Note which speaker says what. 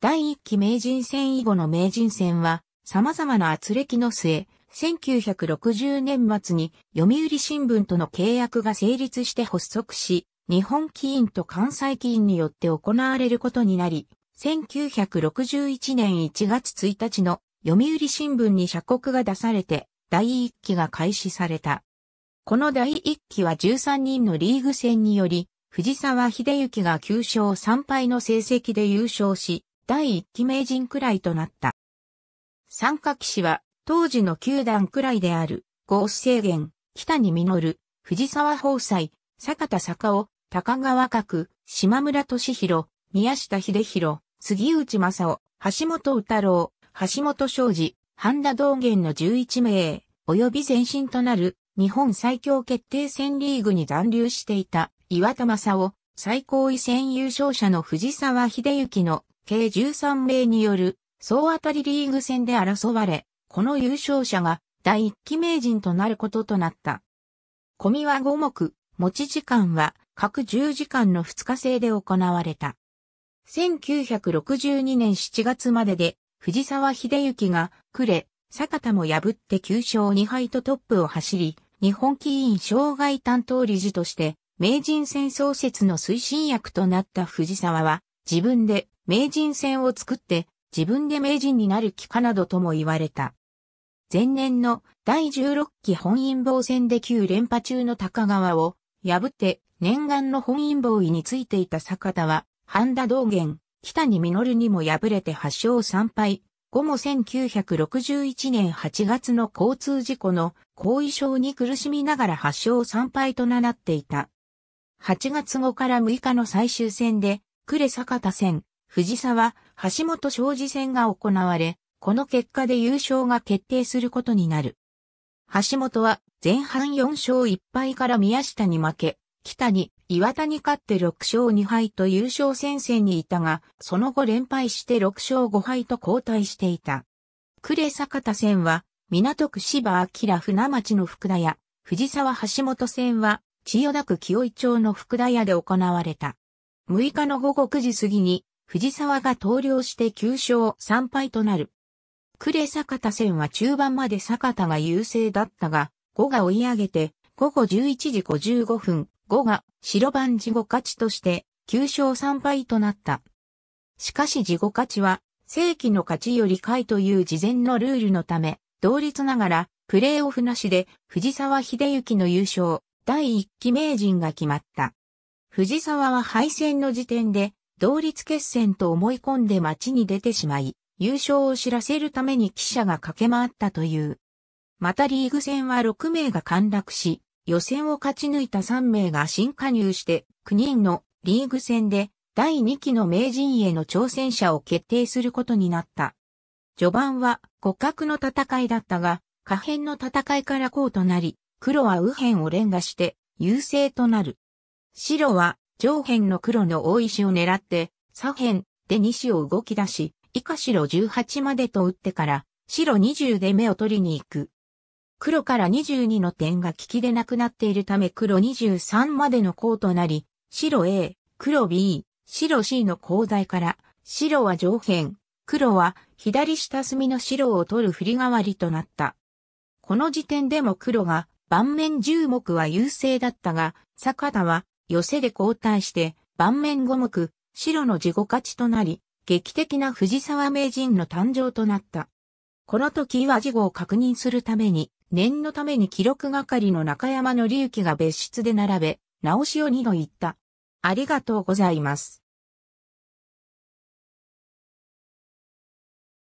Speaker 1: 第1期名人戦以後の名人戦は、様々な圧力の末、1960年末に読売新聞との契約が成立して発足し、日本棋院と関西棋院によって行われることになり、1961年1月1日の読売新聞に社告が出されて、第1期が開始された。この第1期は13人のリーグ戦により、藤沢秀幸が9勝3敗の成績で優勝し、第1期名人くらいとなった。参加騎士は、当時の9段くらいである、合制限、北に実、る、藤沢宝斎、坂田坂尾、高川角、島村敏弘、宮下秀弘、杉内正夫、橋本宇太郎、橋本昌司、半田道元の11名、及び前身となる日本最強決定戦リーグに残留していた岩田正夫、最高位戦優勝者の藤沢秀幸の計13名による総当たりリーグ戦で争われ、この優勝者が第一期名人となることとなった。込みは5目、持ち時間は各10時間の2日制で行われた。1962年7月までで藤沢秀行が呉、坂田も破って9勝2敗とトップを走り、日本棋院障害担当理事として、名人戦創設の推進役となった藤沢は、自分で名人戦を作って自分で名人になる気かなどとも言われた。前年の第16期本因坊戦で9連覇中の高川を破って念願の本因坊位についていた坂田は、半田道元、北に実にも敗れて8勝3敗、後も1961年8月の交通事故の後遺症に苦しみながら8勝3敗となっていた。8月後から6日の最終戦で、呉坂田戦、藤沢、橋本商事戦が行われ、この結果で優勝が決定することになる。橋本は前半4勝1敗から宮下に負け、北に岩田に勝って6勝2敗と優勝戦線にいたが、その後連敗して6勝5敗と交代していた。呉坂田戦は、港区芝明船町の福田屋、藤沢橋本戦は、千代田区清井町の福田屋で行われた。6日の午後9時過ぎに、藤沢が投了して9勝3敗となる。呉坂田戦は中盤まで坂田が優勢だったが、5が追い上げて、午後11時55分、5が白番地後勝ちとして9勝3敗となった。しかし地後勝ちは、正規の勝ちより下位という事前のルールのため、同率ながら、プレーオフなしで藤沢秀幸の優勝、第1期名人が決まった。藤沢は敗戦の時点で同率決戦と思い込んで街に出てしまい、優勝を知らせるために記者が駆け回ったという。またリーグ戦は6名が陥落し、予選を勝ち抜いた3名が新加入して9人のリーグ戦で第2期の名人への挑戦者を決定することになった。序盤は互角の戦いだったが、下辺の戦いからこうとなり、黒は右辺を連打して優勢となる。白は上辺の黒の大石を狙って、左辺で2子を動き出し、以下白18までと打ってから、白20で目を取りに行く。黒から22の点が利きでなくなっているため黒23までの項となり、白 A、黒 B、白 C の項材から、白は上辺、黒は左下隅の白を取る振り代わりとなった。この時点でも黒が盤面10目は優勢だったが、坂田は寄せで交代して、盤面五目、白の自己勝ちとなり、劇的な藤沢名人の誕生となった。この時は事後を確認するために、念のために記録係の中山の隆起が別室で並べ、直しを2度言った。ありがとうございます。